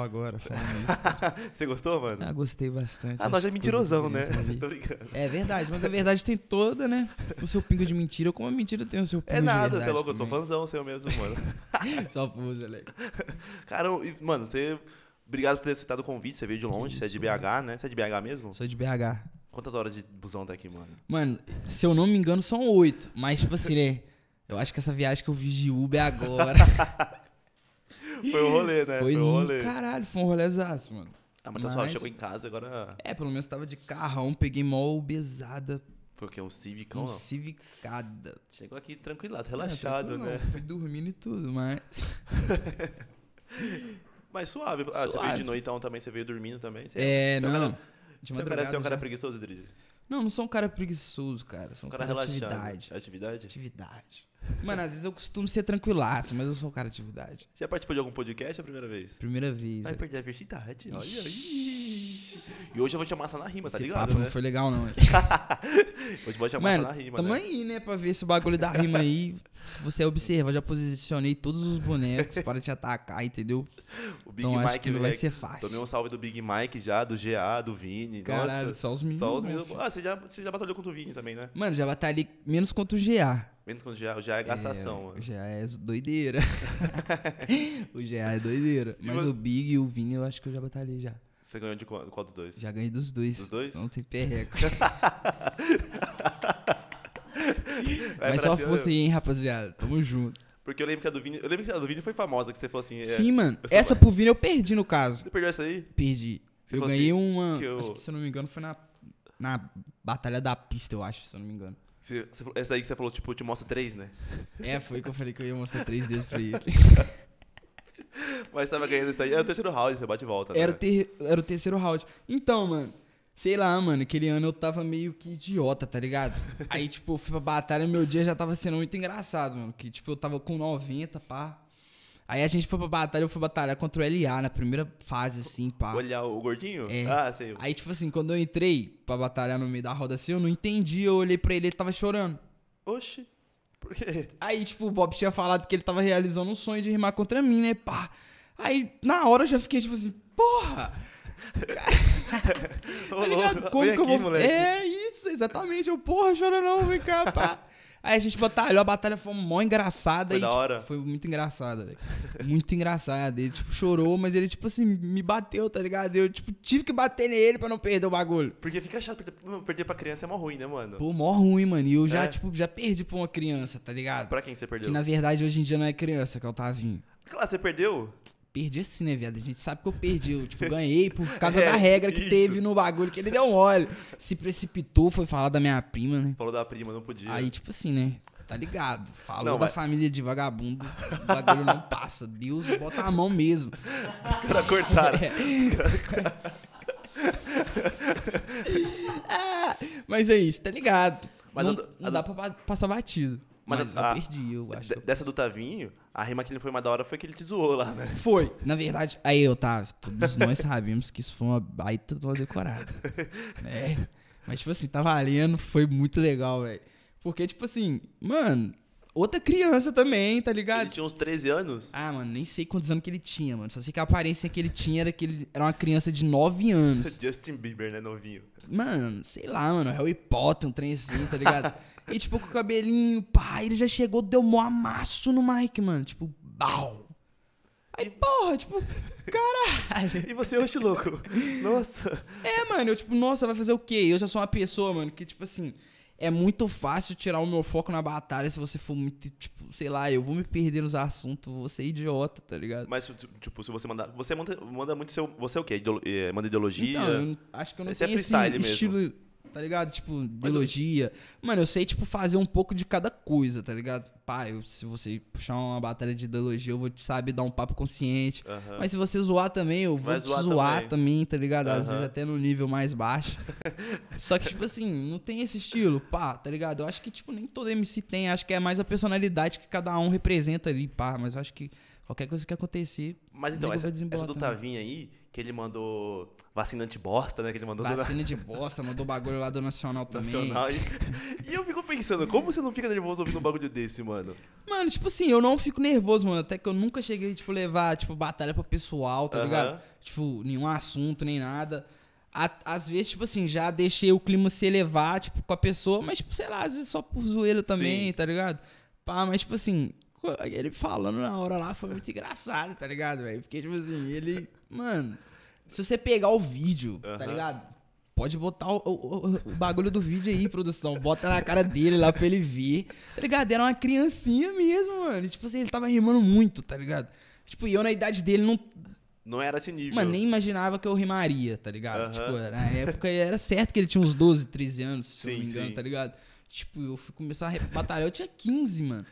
agora. Você gostou, mano? Ah, gostei bastante. Ah, nós é mentirosão, né? Tô brincando. É verdade, mas a verdade tem toda, né? O seu pingo de mentira, como a mentira tem o seu pingo é de É nada, você é louco, também. eu sou fãzão seu é mesmo, mano. Só fusa, né? Lei. Cara, mano, você. Obrigado por ter aceitado o convite, você veio de longe, você é de é. BH, mano. né? Você é de BH mesmo? Sou de BH. Quantas horas de busão tá aqui mano? Mano, se eu não me engano, são oito. Mas, tipo assim, né? Eu acho que essa viagem que eu fiz de Uber agora. Foi um rolê, né? Foi, foi um rolê. Caralho, foi um rolézaço, mano. Ah, mas tá mas... só, chegou em casa agora. É, pelo menos tava de carrão, peguei mó besada. Foi o quê? Um civicão? Um civicada. Chegou aqui tranquilado, é, relaxado, é, né? fui dormindo e tudo, mas. mas suave. Ah, suave. você veio de noitão então, também, você veio dormindo também? Você é, é não. Você é um cara, você é um cara preguiçoso, Idris? Não, não sou um cara preguiçoso, cara. Sou um, um cara, cara relaxado. atividade. Atividade? Atividade. Mano, às vezes eu costumo ser tranquilaço, mas eu sou um cara de atividade. Você já participou de algum podcast a primeira vez? Primeira vez. Vai perder a virgindade, olha aí. E hoje eu vou te amassar na rima, tá ligado? Papo né? não foi legal, não. hoje eu vou chamar Mano, na rima, tamo né? aí, né, pra ver esse bagulho da rima aí. Se você observar, já posicionei todos os bonecos para te atacar, entendeu? O Big então, Mike acho que não vai ser fácil. Tomei um salve do Big Mike já, do GA, do Vini. Caralho, Nossa, só os meninos. Só os meninos. Ah, você já, você já batalhou contra o Vini também, né? Mano, já batalhei menos contra o GA. Menos contra o GA. O GA é gastação. É, o GA é doideira. o GA é doideira. Mas, o Big e o Vini eu acho que eu já batalhei já. Você ganhou de qual, qual, dos dois? Já ganhei dos dois. Dos dois? Não tem perreco. Mas só fosse aí, hein, rapaziada. Tamo junto. Porque eu lembro que a do Vini. Eu lembro que a do Vini foi famosa, que você falou assim. É, Sim, é, mano. Essa pro Vini eu perdi, no caso. Você perdeu essa aí? Perdi. Você eu ganhei assim, uma. Que eu... Acho que, se eu não me engano, foi na, na Batalha da Pista, eu acho, se eu não me engano. Você, essa aí que você falou, tipo, eu te mostro três, né? É, foi que eu falei que eu ia mostrar três deles pra ele. Mas tava ganhando isso aí. Era é o terceiro round, você bate e volta. Né? Era, ter, era o terceiro round. Então, mano, Sei lá, mano, aquele ano eu tava meio que idiota, tá ligado? Aí, tipo, eu fui pra batalha, meu dia já tava sendo muito engraçado, mano. Que, tipo, eu tava com 90, pá. Aí a gente foi pra batalha, eu fui batalhar contra o LA na primeira fase, assim, pá. Olhar o gordinho? É. Ah, sei. Aí, tipo assim, quando eu entrei pra batalhar no meio da roda assim, eu não entendi, eu olhei pra ele, ele tava chorando. Oxi. Por quê? Aí, tipo, o Bob tinha falado que ele tava realizando um sonho de rimar contra mim, né, pá. Aí, na hora, eu já fiquei, tipo assim, porra tá ligado? Como vem que aqui, eu vou. Moleque. É isso, exatamente. Eu, porra, chora não, vem cá, pá. Aí a gente batalhou, a batalha foi mó engraçada. Foi e, da tipo, hora. Foi muito engraçada, velho. Muito engraçada. Ele, tipo, chorou, mas ele, tipo assim, me bateu, tá ligado? Eu, tipo, tive que bater nele pra não perder o bagulho. Porque fica chato, tipo, perder pra criança é mó ruim, né, mano? Pô, mó ruim, mano. E eu já, é. tipo, já perdi pra uma criança, tá ligado? Pra quem você perdeu? Que, na verdade, hoje em dia não é criança, que é o Tavinho. Claro, você perdeu? Perdi assim, né, viado? A gente sabe que eu perdi. Eu, tipo, ganhei por causa é, da regra que isso. teve no bagulho, que ele deu um óleo. Se precipitou, foi falar da minha prima, né? Falou da prima, não podia. Aí, tipo assim, né? Tá ligado? Falou não, da mas... família de vagabundo, o bagulho não passa. Deus bota a mão mesmo. Os caras cortaram. É. Ah, mas é isso, tá ligado? Mas não, a, não dá pra passar batido. Mas, mas a, eu perdi, eu acho. Dessa do Tavinho, a rima que ele foi mais da hora foi que ele te zoou lá, né? Foi. Na verdade, aí, Otávio, todos nós sabemos que isso foi uma baita de uma decorada. né? Mas, tipo assim, tá valendo, foi muito legal, velho. Porque, tipo assim, mano, outra criança também, tá ligado? Ele tinha uns 13 anos? Ah, mano, nem sei quantos anos que ele tinha, mano. Só sei que a aparência que ele tinha era que ele era uma criança de 9 anos. Justin Bieber, né, novinho? Mano, sei lá, mano. Harry Potter, um trenzinho, assim, tá ligado? e, tipo, com o cabelinho, pá, ele já chegou, deu mó amasso no Mike, mano. Tipo, bau. Aí, porra, tipo, caralho. e você, oxe, louco. Nossa. É, mano, eu, tipo, nossa, vai fazer o quê? Eu já sou uma pessoa, mano, que, tipo assim é muito fácil tirar o meu foco na batalha se você for muito, tipo, sei lá, eu vou me perder nos assuntos, vou ser idiota, tá ligado? Mas, tipo, tipo se você mandar. Você manda, manda muito seu. Você é o quê? Ideolo, eh, manda ideologia? Então, acho que eu não é Esse tenho é esse mesmo. estilo tá ligado? Tipo, biologia. Eu... Mano, eu sei, tipo, fazer um pouco de cada coisa, tá ligado? Pá, eu, se você puxar uma batalha de ideologia, eu vou te saber dar um papo consciente. Uhum. Mas se você zoar também, eu vou te zoar, zoar também. também. tá ligado? Às uhum. vezes até no nível mais baixo. Só que, tipo assim, não tem esse estilo, pá, tá ligado? Eu acho que, tipo, nem todo MC tem. Acho que é mais a personalidade que cada um representa ali, pá. Mas eu acho que Qualquer coisa que acontecer. Mas então, essa, essa do né? Tavinha aí, que ele mandou vacina de bosta, né? Que ele mandou vacina do... de bosta, mandou bagulho lá do Nacional também. Nacional. E... e eu fico pensando, como você não fica nervoso ouvindo um bagulho desse, mano? Mano, tipo assim, eu não fico nervoso, mano. Até que eu nunca cheguei, tipo, levar, tipo, batalha pro pessoal, tá uh -huh. ligado? Tipo, nenhum assunto, nem nada às vezes, tipo assim, já deixei o clima se elevar, tipo, com a pessoa, mas, tipo, sei lá, às vezes só por zoeira também, Sim. tá ligado? Pá, mas, tipo assim, ele falando na hora lá foi muito engraçado, tá ligado, velho? Porque, tipo assim, ele. Mano, se você pegar o vídeo, tá ligado? Pode botar o, o, o, bagulho do vídeo aí, produção. Bota na cara dele lá pra ele ver. Tá ligado? Era uma criancinha mesmo, mano. tipo assim, ele tava rimando muito, tá ligado? Tipo, eu na idade dele não. Não era esse nível. Mano, nem imaginava que eu rimaria, tá ligado? Tipo, na época era certo que ele tinha uns 12, 13 anos, se sim, eu não me engano, sim. tá ligado? Tipo, eu fui começar a batalhar, eu tinha 15, mano.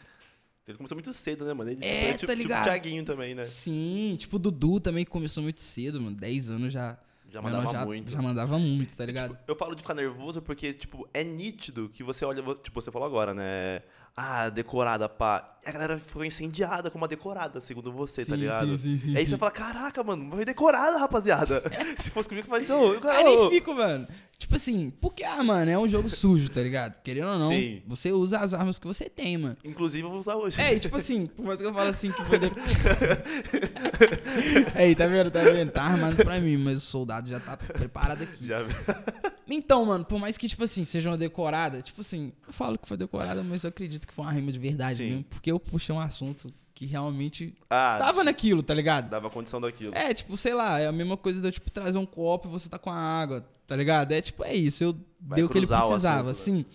Ele começou muito cedo, né, mano? Ele, tipo, é, tipo, tá tipo, ligado? Tipo o Thiaguinho também, né? Sim, tipo o Dudu também começou muito cedo, mano. 10 anos já. Já mandava já, muito. Já mandava muito, tá tipo, ligado? Tipo, eu falo de ficar nervoso porque, tipo, é nítido que você olha. Tipo, você falou agora, né? ah, decorada, pá. E a galera ficou incendiada com uma decorada, segundo você, tá sim, tá ligado? Sim, sim, sim. E aí sim. você fala, caraca, mano, foi decorada, rapaziada. Se fosse comigo, eu oh, eu cara, oh. fico, mano. Tipo assim, porque, ah, mano, é um jogo sujo, tá ligado? Querendo ou não, sim. você usa as armas que você tem, mano. Inclusive, eu vou usar hoje. É, e tipo assim, por mais que eu falo assim que vou... É Aí, tá vendo, tá vendo? Tá armado pra mim, mas o soldado já tá preparado aqui. Já... Então, mano, por mais que, tipo assim, seja uma decorada, tipo assim, eu falo que foi decorada, mas eu acredito que foi uma rima de verdade mesmo, porque eu puxei um assunto que realmente ah, tava naquilo, tá ligado? Dava condição daquilo. É, tipo, sei lá, é a mesma coisa de eu, tipo, trazer um copo e você tá com a água, tá ligado? É tipo, é isso, eu Vai dei o que ele precisava, né? sim. assim. Né?